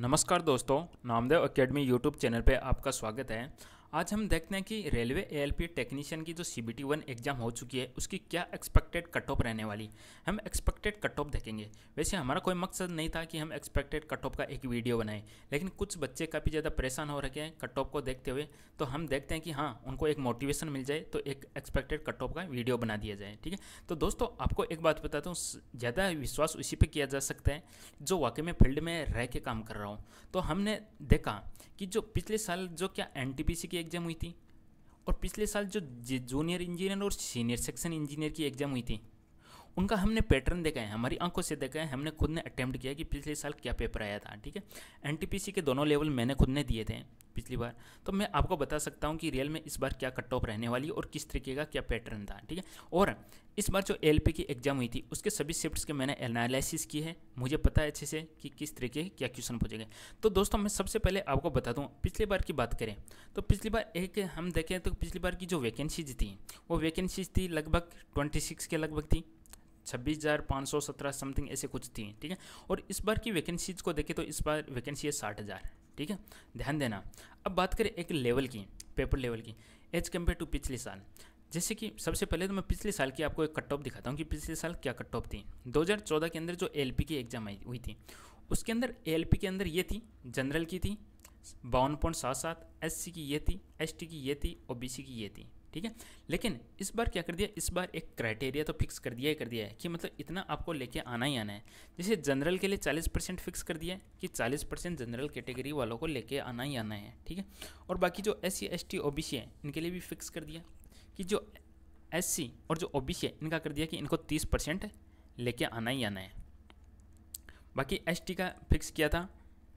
नमस्कार दोस्तों Namdev academy YouTube channel पे आपका स्वागत है आज हम देखते हैं कि रेलवे ए टेक्नीशियन की जो C B T one exam हो चुकी है उसकी क्या एक्सपेक्टेड कट ऑफ रहने वाली हम एक्सपेक्टेड कट ऑफ देखेंगे वैसे हमारा कोई मकसद नहीं था कि हम एक्सपेक्टेड कट ऑफ का एक वीडियो बनाएं लेकिन कुछ बच्चे काफ़ी ज़्यादा परेशान हो रखे हैं कट ऑफ को देखते हुए तो हम देखते हैं कि हाँ उनको एक मोटिवेशन मिल जाए तो एक एक्सपेक्टेड कट ऑफ का वीडियो बना दिया जाए ठीक है तो दोस्तों आपको एक बात बताता हूँ ज़्यादा विश्वास उसी पर किया जा सकता है जो वाकई में फील्ड में रह के काम कर रहा हूँ तो हमने देखा कि जो पिछले साल जो क्या एन की एग्ज़ाम हुई थी और पिछले साल जो जूनियर इंजीनियर और सीनियर सेक्शन इंजीनियर की एग्ज़ाम हुई थी उनका हमने पैटर्न देखा है हमारी आंखों से देखा है हमने खुद ने अटैम्प्ट किया कि पिछले साल क्या पेपर आया था ठीक है एन के दोनों लेवल मैंने खुद ने दिए थे पिछली बार तो मैं आपको बता सकता हूँ कि रियल में इस बार क्या कट ऑफ रहने वाली है और किस तरीके का क्या पैटर्न था ठीक है और इस बार जो एल की एग्जाम हुई थी उसके सभी शिफ्ट्स के मैंने एनालिसिस की है मुझे पता है अच्छे से कि किस तरीके क्या क्वेश्चन पूछेंगे तो दोस्तों मैं सबसे पहले आपको बता दूँ पिछली बार की बात करें तो पिछली बार एक हम देखें तो पिछली बार की जो वैकेंसीज थी वो वैकेंसीज थी लगभग ट्वेंटी के लगभग थी छब्बीस हज़ार पाँच सौ सत्रह समथिंग ऐसे कुछ थी ठीक है और इस बार की वैकेंसीज को देखें तो इस बार वैकेंसी है साठ हज़ार ठीक है ध्यान देना अब बात करें एक लेवल की पेपर लेवल की एज कम्पेयर टू पिछले साल जैसे कि सबसे पहले तो मैं पिछले साल की आपको एक कट ऑफ दिखाता हूँ कि पिछले साल क्या कट ऑफ थी 2014 के अंदर जो एल की एग्ज़ाम आई हुई थी उसके अंदर ए के अंदर ये थी जनरल की थी बावन पॉइंट सात सात एस की ये थी एस की ये थी और बी की ये थी ठीक है लेकिन इस बार क्या कर दिया इस बार एक क्राइटेरिया तो फिक्स कर दिया ही कर दिया है कि मतलब इतना आपको लेके आना ही आना है जैसे जनरल के लिए चालीस परसेंट फिक्स कर दिया है कि चालीस परसेंट जनरल कैटेगरी वालों को लेके आना ही आना है ठीक है और बाकी जो S C S T O B C है इनके लिए भी फिक्स कर दिया कि जो एस सी और जो ओ बी सी है इनका कर दिया कि इनको तीस परसेंट लेके आना ही आना है बाकी एस टी का फिक्स किया था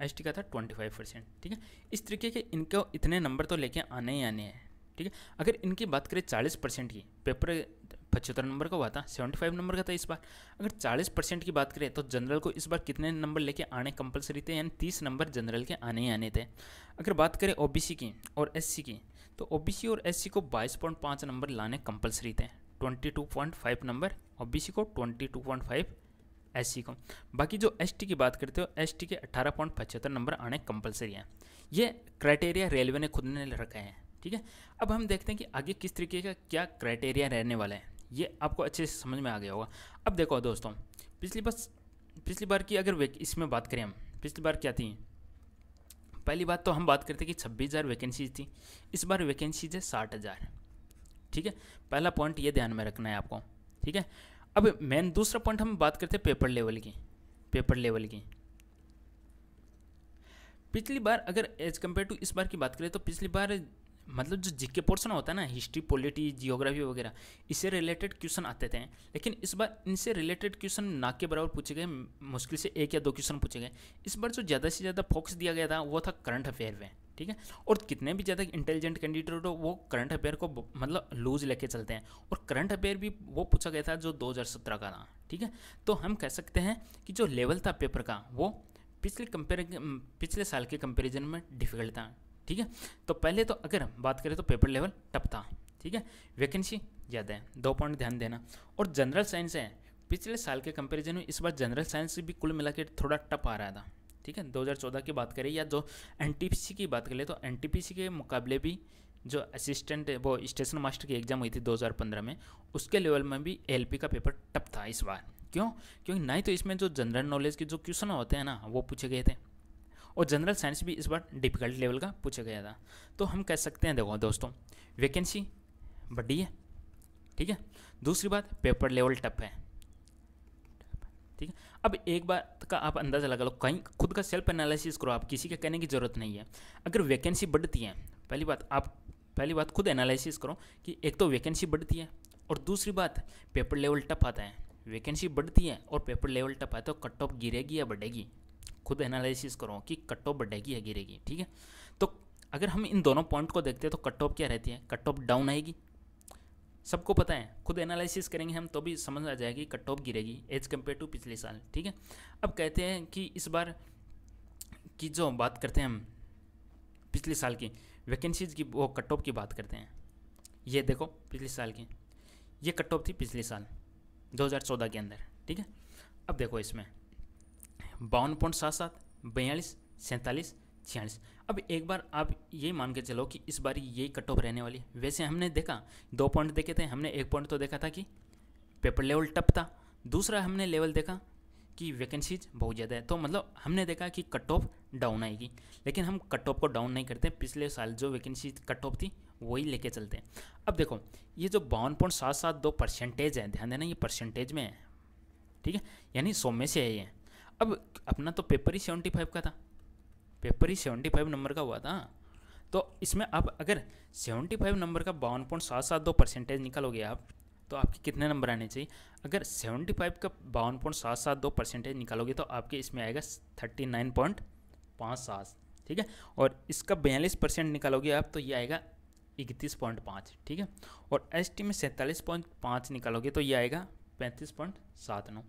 एस टी का था ट्वेंटी फाइव परसेंट ठीक है इस तरीके के इनको इतने नंबर तो लेके आने ही आने हैं ठीक है अगर इनकी बात करें चालीस परसेंट की पेपर पचहत्तर नंबर का हुआ था सेवेंटी फाइव नंबर का था इस बार अगर चालीस परसेंट की बात करें तो जनरल को इस बार कितने नंबर लेके आने कंपलसरी थे यानी तीस नंबर जनरल के आने ही आने थे अगर बात करें ओबीसी की और एससी की तो ओबीसी और एससी को बाईस पॉइंट पाँच नंबर लाने कंपलसरी थे twenty two point five number O को twenty two point five S को बाकी जो एस की बात करते हो एस के अट्ठारह पॉइंट पचहत्तर नंबर आने कंपलसरी हैं ये क्राइटेरिया रेलवे ने खुद ने रखा है ठीक है अब हम देखते हैं कि आगे किस तरीके का क्या क्राइटेरिया रहने वाला है ये आपको अच्छे से समझ में आ गया होगा अब देखो दोस्तों पिछली बस पिछली बार की अगर इसमें बात करें हम पिछली बार क्या थी पहली बात तो हम बात करते कि छब्बीस हज़ार वैकेंसीज थी इस बार वैकेंसीज है साठ हज़ार ठीक है पहला पॉइंट ये ध्यान में रखना है आपको ठीक है अब मेन दूसरा पॉइंट हम बात करते हैं पेपर लेवल की पेपर लेवल की पिछली बार अगर एज कम्पेयर टू इस बार की बात करें तो पिछली बार मतलब जो जीके पोर्सन होता है ना हिस्ट्री पॉलिटी जियोग्राफी वगैरह इससे रिलेटेड क्वेश्चन आते थे लेकिन इस बार इनसे रिलेटेड क्वेश्चन ना के बराबर पूछे गए मुश्किल से एक या दो क्वेश्चन पूछे गए इस बार जो ज़्यादा से ज़्यादा फोकस दिया गया था वो था करंट अफेयर में ठीक है और कितने भी ज़्यादा इंटेलिजेंट कैंडिडेट हो वो करंट अफेयर को मतलब लूज लेके चलते हैं और करंट अफेयर भी वो पूछा गया था जो 2017 का था ठीक है तो हम कह सकते हैं कि जो लेवल था पेपर का वो पिछले कंपेर पिछले साल के कंपेरिजन में डिफिकल्ट था ठीक है तो पहले तो अगर हम बात करें तो पेपर लेवल टपता ठीक है वैकेंसी ज़्यादा है दो पॉइंट ध्यान देना और जनरल साइंस है पिछले साल के कंपेरिजन में इस बार जनरल साइंस भी कुल मिला के थोड़ा टप आ रहा था ठीक है 2014 की बात करें या जो एन की बात करें तो एन के मुकाबले भी जो असिस्टेंट वो स्टेशन मास्टर की एग्ज़ाम हुई थी 2015 में उसके लेवल में भी एल का पेपर टप था इस बार क्यों क्योंकि नहीं तो इसमें जो जनरल नॉलेज के जो क्वेश्चन होते हैं ना वो पूछे गए थे और जनरल साइंस भी इस बार डिफिकल्ट लेवल का पूछा गया था तो हम कह सकते हैं देखो दोस्तों वैकेंसी बड़ी है ठीक है दूसरी बात पेपर लेवल टफ है ठीक है अब एक बात का आप अंदाज़ा लगा लो कहीं खुद का सेल्फ एनालिसिस करो आप किसी के कहने की ज़रूरत नहीं है अगर वैकेंसी बढ़ती है पहली बात आप पहली बात खुद एनालिसिस करो कि एक तो वैकेंसी बढ़ती है और दूसरी बात पेपर लेवल टफ आता है वैकेंसी बढ़ती है और पेपर लेवल टफ आता है तो कट ऑफ गिरेगी या बढ़ेगी खुद एनालिसिस करो कि कट ऑफ बढ़ेगी या गिरेगी ठीक है तो अगर हम इन दोनों पॉइंट को देखते हैं तो कट ऑफ क्या रहती है कट ऑफ डाउन आएगी सबको पता है खुद एनालिसिस करेंगे हम तो भी समझ आ जाएगी कट ऑफ गिरेगी एज कम्पेयर टू पिछले साल ठीक है अब कहते हैं कि इस बार की जो बात करते हैं हम पिछले साल की वैकेंसीज की वो कट ऑफ की बात करते हैं ये देखो पिछले साल की ये कट ऑफ थी पिछले साल 2014 के अंदर ठीक है अब देखो इसमें बावन पॉइंट सात सात बयालीस सैंतालीस छियालीस अब एक बार आप ये मान के चलो कि इस बार यही कट ऑफ रहने वाली है वैसे हमने देखा दो पॉइंट देखे थे हमने एक पॉइंट तो देखा था कि पेपर लेवल टप था दूसरा हमने लेवल देखा कि वैकेंसीज बहुत ज़्यादा है तो मतलब हमने देखा कि कट ऑफ डाउन आएगी लेकिन हम कट ऑफ को डाउन नहीं करते पिछले साल जो वैकेंसी कट ऑफ थी वही लेके चलते हैं अब देखो ये जो बावन पॉइंट सात सात दो परसेंटेज है ध्यान देना ये परसेंटेज में है ठीक है यानी सौ में से है ये अब अपना तो पेपर ही सेवेंटी फाइव का था पेपर ही सेवेंटी फाइव नंबर का हुआ था तो इसमें आप अगर सेवेंटी फाइव नंबर का बावन पॉइंट सात सात दो परसेंटेज निकालोगे आप तो आपके कितने नंबर आने चाहिए अगर सेवेंटी फाइव का बावन पॉइंट सात सात दो परसेंटेज निकालोगे तो आपके इसमें आएगा थर्टी नाइन पॉइंट पाँच सात ठीक है और इसका बयालीस परसेंट निकालोगे आप तो ये आएगा इकतीस पॉइंट पाँच ठीक है और एस टी में सैंतालीस पॉइंट पाँच निकालोगे तो ये आएगा पैंतीस पॉइंट सात नौ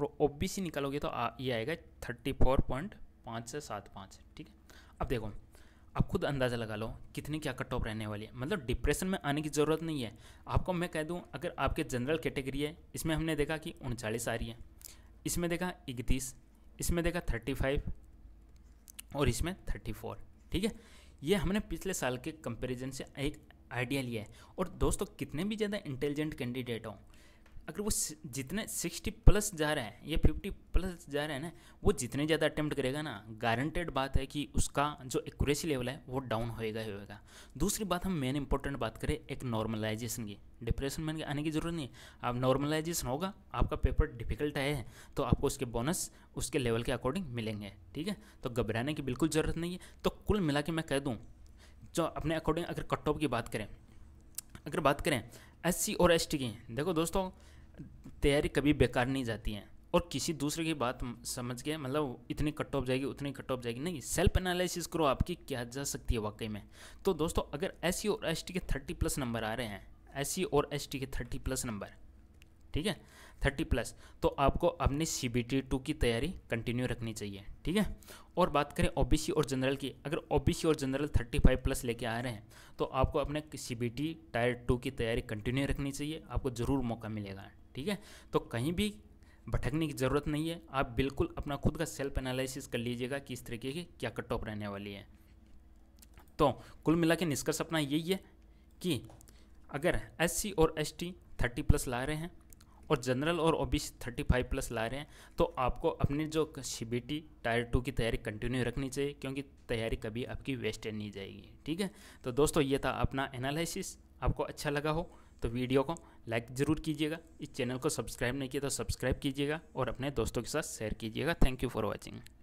और ओ बी सी निकालोगे तो आ, ये आएगा थर्टी फोर पॉइंट पाँच से सात पाँच ठीक है अब देखो आप खुद अंदाज़ा लगा लो कितनी क्या कट ऑफ रहने वाली है मतलब डिप्रेशन में आने की ज़रूरत नहीं है आपको मैं कह दूं अगर आपके जनरल कैटेगरी है इसमें हमने देखा कि उनचालीस आ रही है इसमें देखा इकतीस इसमें देखा थर्टी फाइव और इसमें थर्टी फोर ठीक है ये हमने पिछले साल के कंपेरिजन से एक आइडिया लिया है और दोस्तों कितने भी ज़्यादा इंटेलिजेंट कैंडिडेट हों अगर वो जितने सिक्सटी प्लस जा रहा है या फिफ्टी प्लस जा रहा है ना वो जितने ज़्यादा अटैम्प्ट करेगा ना गारंटेड बात है कि उसका जो एक्यूरेसी लेवल है वो डाउन होएगा ही होएगा दूसरी बात हम मेन इंपॉर्टेंट बात करें एक नॉर्मलाइजेशन की डिप्रेशन में आने की ज़रूरत नहीं आप नॉर्मलाइजेशन होगा आपका पेपर डिफिकल्ट है तो आपको उसके बोनस उसके लेवल के अकॉर्डिंग मिलेंगे ठीक है तो घबराने की बिल्कुल ज़रूरत नहीं है तो कुल मिला के मैं कह दूँ जो अपने अकॉर्डिंग अगर कट ऑफ की बात करें अगर बात करें एस और एस की देखो दोस्तों तैयारी कभी बेकार नहीं जाती है और किसी दूसरे की बात समझ के मतलब इतनी कट ऑफ जाएगी उतनी कट ऑफ जाएगी नहीं सेल्फ एनालिसिस करो आपकी क्या जा सकती है वाकई में तो दोस्तों अगर एस e और एस के थर्टी प्लस नंबर आ रहे हैं एस e और एस के थर्टी प्लस नंबर ठीक है थर्टी प्लस तो आपको अपनी सी बी टी टू की तैयारी कंटिन्यू रखनी चाहिए ठीक है और बात करें ओ बी सी और जनरल की अगर ओ बी सी और जनरल थर्टी फाइव प्लस लेके आ रहे हैं तो आपको अपने C B T tier two की तैयारी कंटिन्यू रखनी चाहिए आपको ज़रूर मौका मिलेगा ठीक है तो कहीं भी भटकने की ज़रूरत नहीं है आप बिल्कुल अपना खुद का सेल्फ एनालिसिस कर लीजिएगा कि इस तरीके की क्या कट ऑफ रहने वाली है तो कुल मिला के निष्कर्ष अपना यही है कि अगर एस और एस थर्टी प्लस ला रहे हैं और जनरल और ओबीसी थर्टी फाइव प्लस ला रहे हैं तो आपको अपने जो सीबीटी टायर टू की तैयारी कंटिन्यू रखनी चाहिए क्योंकि तैयारी कभी आपकी वेस्ट नहीं जाएगी ठीक है तो दोस्तों ये था अपना एनालिसिस आपको अच्छा लगा हो तो वीडियो को लाइक ज़रूर कीजिएगा इस चैनल को सब्सक्राइब नहीं किया तो सब्सक्राइब कीजिएगा और अपने दोस्तों के साथ शेयर कीजिएगा थैंक यू फॉर वॉचिंग